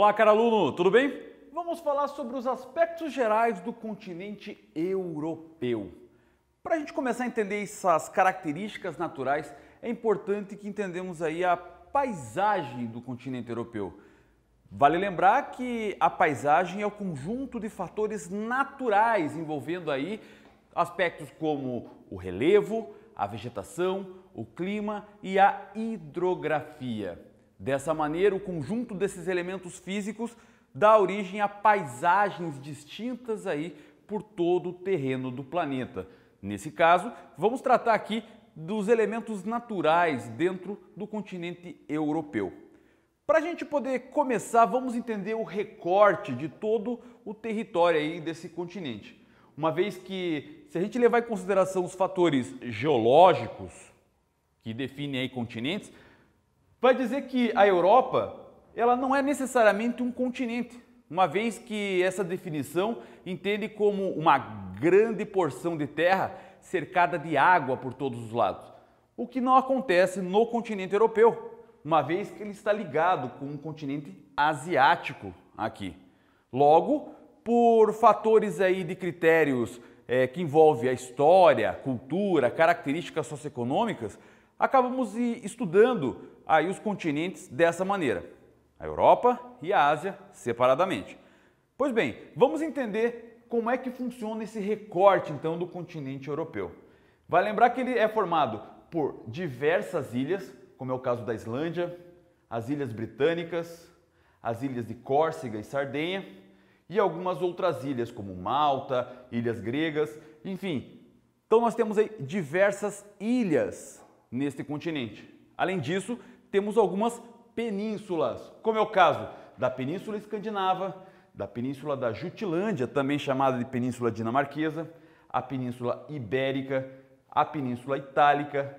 Olá, cara aluno, tudo bem? Vamos falar sobre os aspectos gerais do continente europeu. Para a gente começar a entender essas características naturais, é importante que entendemos aí a paisagem do continente europeu. Vale lembrar que a paisagem é o conjunto de fatores naturais envolvendo aí aspectos como o relevo, a vegetação, o clima e a hidrografia. Dessa maneira, o conjunto desses elementos físicos dá origem a paisagens distintas aí por todo o terreno do planeta. Nesse caso, vamos tratar aqui dos elementos naturais dentro do continente europeu. Para a gente poder começar, vamos entender o recorte de todo o território aí desse continente. Uma vez que, se a gente levar em consideração os fatores geológicos que definem aí continentes, vai dizer que a Europa ela não é necessariamente um continente, uma vez que essa definição entende como uma grande porção de terra cercada de água por todos os lados, o que não acontece no continente europeu, uma vez que ele está ligado com o continente asiático aqui. Logo, por fatores aí de critérios é, que envolve a história, cultura, características socioeconômicas, acabamos estudando aí os continentes dessa maneira, a Europa e a Ásia separadamente. Pois bem, vamos entender como é que funciona esse recorte então do continente europeu. Vai lembrar que ele é formado por diversas ilhas, como é o caso da Islândia, as Ilhas Britânicas, as ilhas de Córcega e Sardenha e algumas outras ilhas como Malta, ilhas gregas, enfim. Então nós temos aí diversas ilhas neste continente. Além disso, temos algumas penínsulas, como é o caso da Península Escandinava, da Península da Jutilândia, também chamada de Península Dinamarquesa, a Península Ibérica, a Península Itálica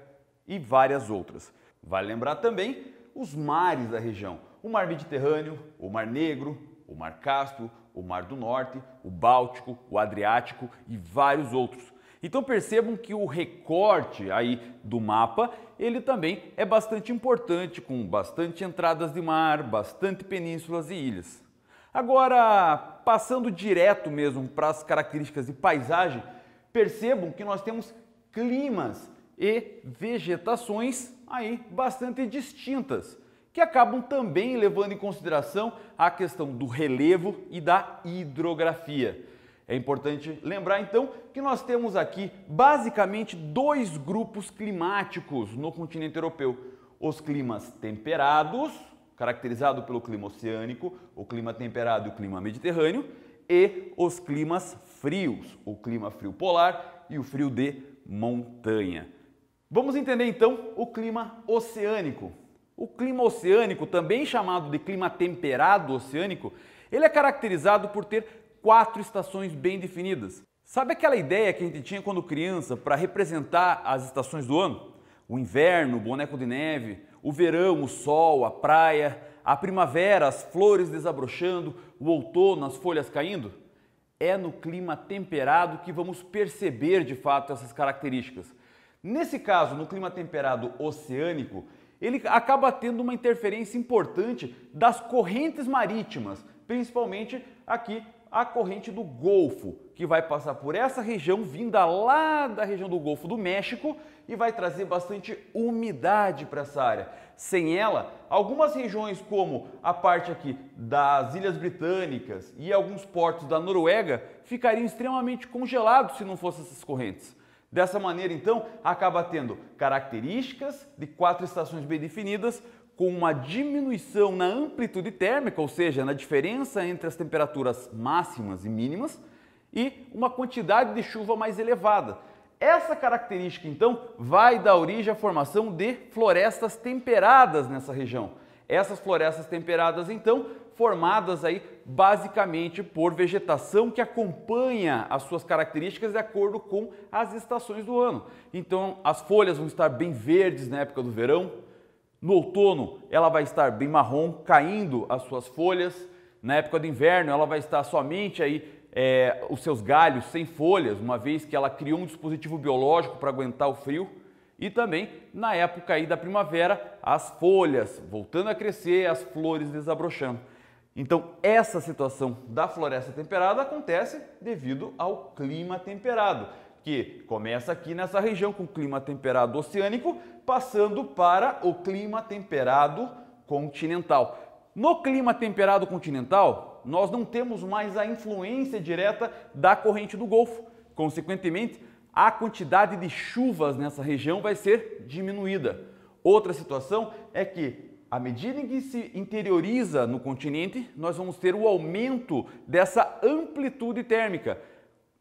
e várias outras. Vale lembrar também os mares da região: o Mar Mediterrâneo, o Mar Negro, o Mar Cáspio, o Mar do Norte, o Báltico, o Adriático e vários outros. Então percebam que o recorte aí do mapa, ele também é bastante importante, com bastante entradas de mar, bastante penínsulas e ilhas. Agora, passando direto mesmo para as características de paisagem, percebam que nós temos climas e vegetações aí bastante distintas, que acabam também levando em consideração a questão do relevo e da hidrografia. É importante lembrar então que nós temos aqui basicamente dois grupos climáticos no continente europeu: os climas temperados, caracterizado pelo clima oceânico, o clima temperado e o clima mediterrâneo, e os climas frios, o clima frio polar e o frio de montanha. Vamos entender então o clima oceânico. O clima oceânico, também chamado de clima temperado oceânico, ele é caracterizado por ter quatro estações bem definidas. Sabe aquela ideia que a gente tinha quando criança para representar as estações do ano? O inverno, o boneco de neve, o verão, o sol, a praia, a primavera, as flores desabrochando, o outono, as folhas caindo? É no clima temperado que vamos perceber de fato essas características. Nesse caso, no clima temperado oceânico, ele acaba tendo uma interferência importante das correntes marítimas, principalmente aqui a corrente do Golfo, que vai passar por essa região, vinda lá da região do Golfo do México e vai trazer bastante umidade para essa área. Sem ela, algumas regiões, como a parte aqui das Ilhas Britânicas e alguns portos da Noruega, ficariam extremamente congelados se não fossem essas correntes. Dessa maneira, então, acaba tendo características de quatro estações bem definidas, com uma diminuição na amplitude térmica, ou seja, na diferença entre as temperaturas máximas e mínimas, e uma quantidade de chuva mais elevada. Essa característica, então, vai dar origem à formação de florestas temperadas nessa região. Essas florestas temperadas, então, formadas aí basicamente por vegetação que acompanha as suas características de acordo com as estações do ano. Então, as folhas vão estar bem verdes na época do verão, no outono, ela vai estar bem marrom, caindo as suas folhas. Na época do inverno, ela vai estar somente aí é, os seus galhos sem folhas, uma vez que ela criou um dispositivo biológico para aguentar o frio. E também na época aí da primavera, as folhas voltando a crescer, as flores desabrochando. Então, essa situação da floresta temperada acontece devido ao clima temperado que começa aqui nessa região com clima temperado oceânico, passando para o clima temperado continental. No clima temperado continental, nós não temos mais a influência direta da corrente do Golfo. Consequentemente, a quantidade de chuvas nessa região vai ser diminuída. Outra situação é que, à medida em que se interioriza no continente, nós vamos ter o aumento dessa amplitude térmica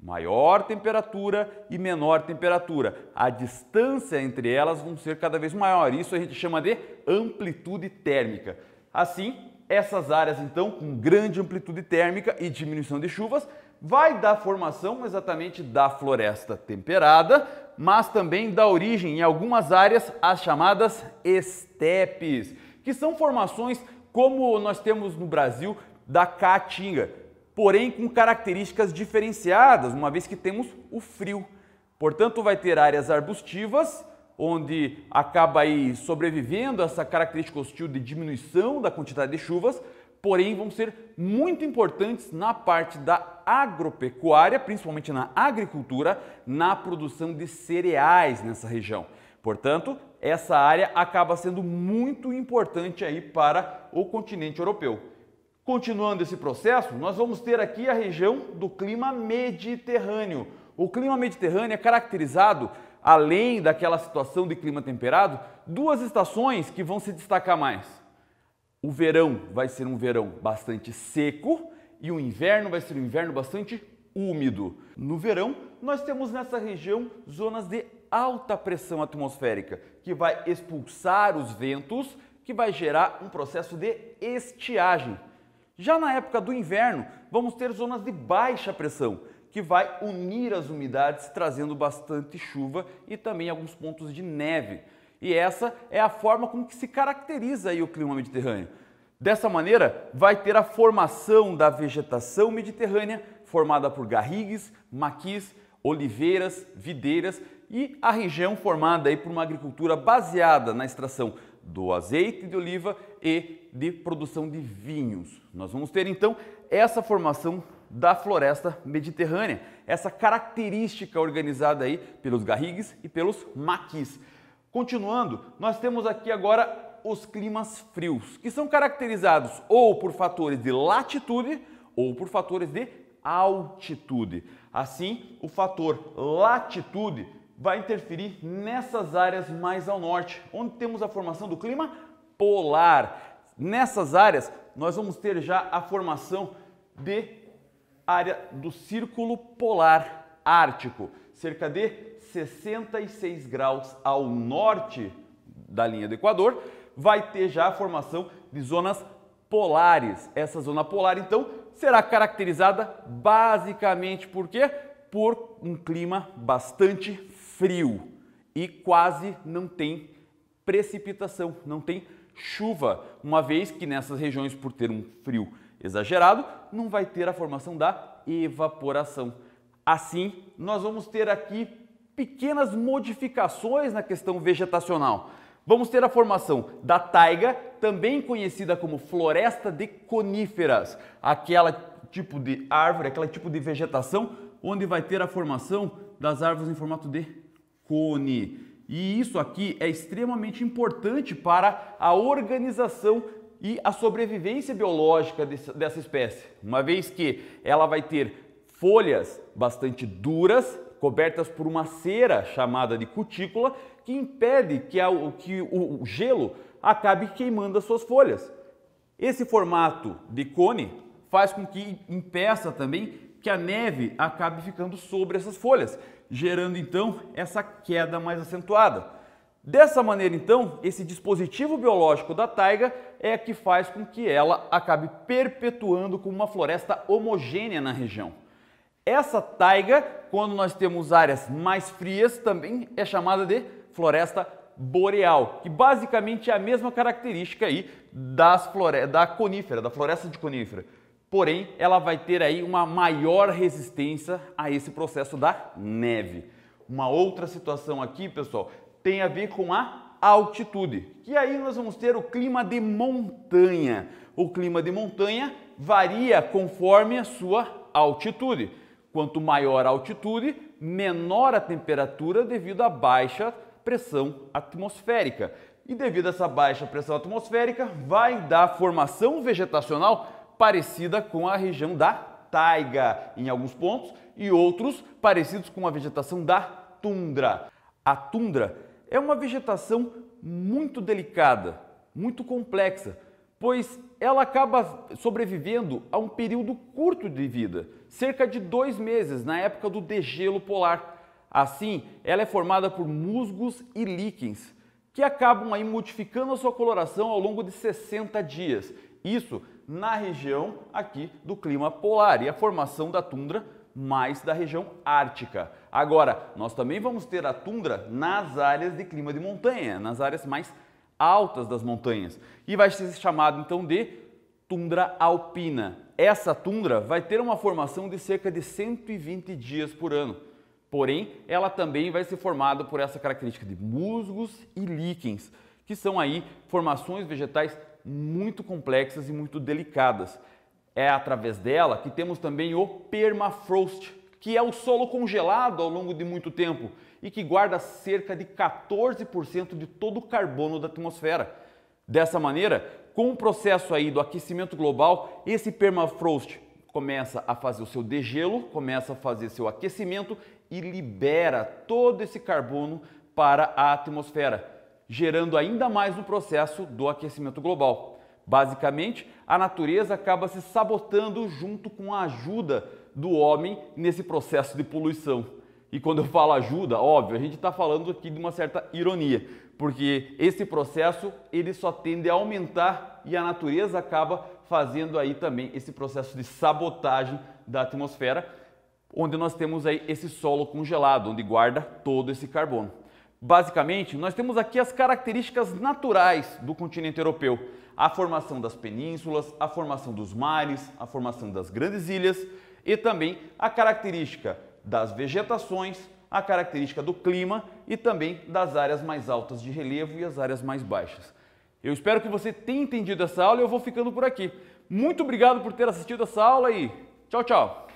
maior temperatura e menor temperatura. A distância entre elas vão ser cada vez maior. Isso a gente chama de amplitude térmica. Assim, essas áreas então com grande amplitude térmica e diminuição de chuvas vai dar formação exatamente da floresta temperada, mas também dá origem em algumas áreas às chamadas estepes, que são formações como nós temos no Brasil da caatinga, porém com características diferenciadas, uma vez que temos o frio. Portanto, vai ter áreas arbustivas, onde acaba aí sobrevivendo essa característica hostil de diminuição da quantidade de chuvas, porém vão ser muito importantes na parte da agropecuária, principalmente na agricultura, na produção de cereais nessa região. Portanto, essa área acaba sendo muito importante aí para o continente europeu. Continuando esse processo, nós vamos ter aqui a região do clima mediterrâneo. O clima mediterrâneo é caracterizado, além daquela situação de clima temperado, duas estações que vão se destacar mais. O verão vai ser um verão bastante seco e o inverno vai ser um inverno bastante úmido. No verão, nós temos nessa região zonas de alta pressão atmosférica, que vai expulsar os ventos, que vai gerar um processo de estiagem, já na época do inverno, vamos ter zonas de baixa pressão, que vai unir as umidades, trazendo bastante chuva e também alguns pontos de neve. E essa é a forma como que se caracteriza aí o clima mediterrâneo. Dessa maneira, vai ter a formação da vegetação mediterrânea, formada por garrigues, maquis, oliveiras, videiras e a região formada aí por uma agricultura baseada na extração do azeite de oliva e de produção de vinhos. Nós vamos ter então essa formação da floresta mediterrânea, essa característica organizada aí pelos garrigues e pelos maquis. Continuando, nós temos aqui agora os climas frios, que são caracterizados ou por fatores de latitude ou por fatores de altitude. Assim, o fator latitude vai interferir nessas áreas mais ao norte, onde temos a formação do clima polar. Nessas áreas, nós vamos ter já a formação de área do círculo polar ártico, cerca de 66 graus ao norte da linha do Equador, vai ter já a formação de zonas polares. Essa zona polar, então, será caracterizada basicamente por quê? Por um clima bastante frio e quase não tem precipitação, não tem chuva, uma vez que nessas regiões, por ter um frio exagerado, não vai ter a formação da evaporação. Assim, nós vamos ter aqui pequenas modificações na questão vegetacional. Vamos ter a formação da taiga, também conhecida como floresta de coníferas, aquela tipo de árvore, aquele tipo de vegetação onde vai ter a formação das árvores em formato de cone. E isso aqui é extremamente importante para a organização e a sobrevivência biológica dessa espécie, uma vez que ela vai ter folhas bastante duras, cobertas por uma cera chamada de cutícula, que impede que, a, que o gelo acabe queimando as suas folhas. Esse formato de cone faz com que impeça também que a neve acabe ficando sobre essas folhas gerando então essa queda mais acentuada. Dessa maneira, então, esse dispositivo biológico da taiga é que faz com que ela acabe perpetuando como uma floresta homogênea na região. Essa taiga, quando nós temos áreas mais frias, também é chamada de floresta boreal, que basicamente é a mesma característica aí das flore da conífera, da floresta de conífera porém ela vai ter aí uma maior resistência a esse processo da neve. Uma outra situação aqui, pessoal, tem a ver com a altitude, E aí nós vamos ter o clima de montanha. O clima de montanha varia conforme a sua altitude. Quanto maior a altitude, menor a temperatura devido à baixa pressão atmosférica. E devido a essa baixa pressão atmosférica, vai dar formação vegetacional parecida com a região da taiga em alguns pontos e outros parecidos com a vegetação da tundra. A tundra é uma vegetação muito delicada, muito complexa, pois ela acaba sobrevivendo a um período curto de vida, cerca de dois meses, na época do degelo polar. Assim, ela é formada por musgos e líquens, que acabam aí modificando a sua coloração ao longo de 60 dias. Isso na região aqui do clima polar e a formação da tundra mais da região ártica. Agora, nós também vamos ter a tundra nas áreas de clima de montanha, nas áreas mais altas das montanhas, e vai ser chamado então de tundra alpina. Essa tundra vai ter uma formação de cerca de 120 dias por ano. Porém, ela também vai ser formada por essa característica de musgos e líquens, que são aí formações vegetais muito complexas e muito delicadas. É através dela que temos também o permafrost, que é o solo congelado ao longo de muito tempo e que guarda cerca de 14% de todo o carbono da atmosfera. Dessa maneira, com o processo aí do aquecimento global, esse permafrost começa a fazer o seu degelo, começa a fazer seu aquecimento e libera todo esse carbono para a atmosfera gerando ainda mais o processo do aquecimento global. Basicamente, a natureza acaba se sabotando junto com a ajuda do homem nesse processo de poluição. E quando eu falo ajuda, óbvio, a gente está falando aqui de uma certa ironia, porque esse processo ele só tende a aumentar e a natureza acaba fazendo aí também esse processo de sabotagem da atmosfera, onde nós temos aí esse solo congelado, onde guarda todo esse carbono. Basicamente, nós temos aqui as características naturais do continente europeu: a formação das penínsulas, a formação dos mares, a formação das grandes ilhas e também a característica das vegetações, a característica do clima e também das áreas mais altas de relevo e as áreas mais baixas. Eu espero que você tenha entendido essa aula e eu vou ficando por aqui. Muito obrigado por ter assistido essa aula e tchau, tchau!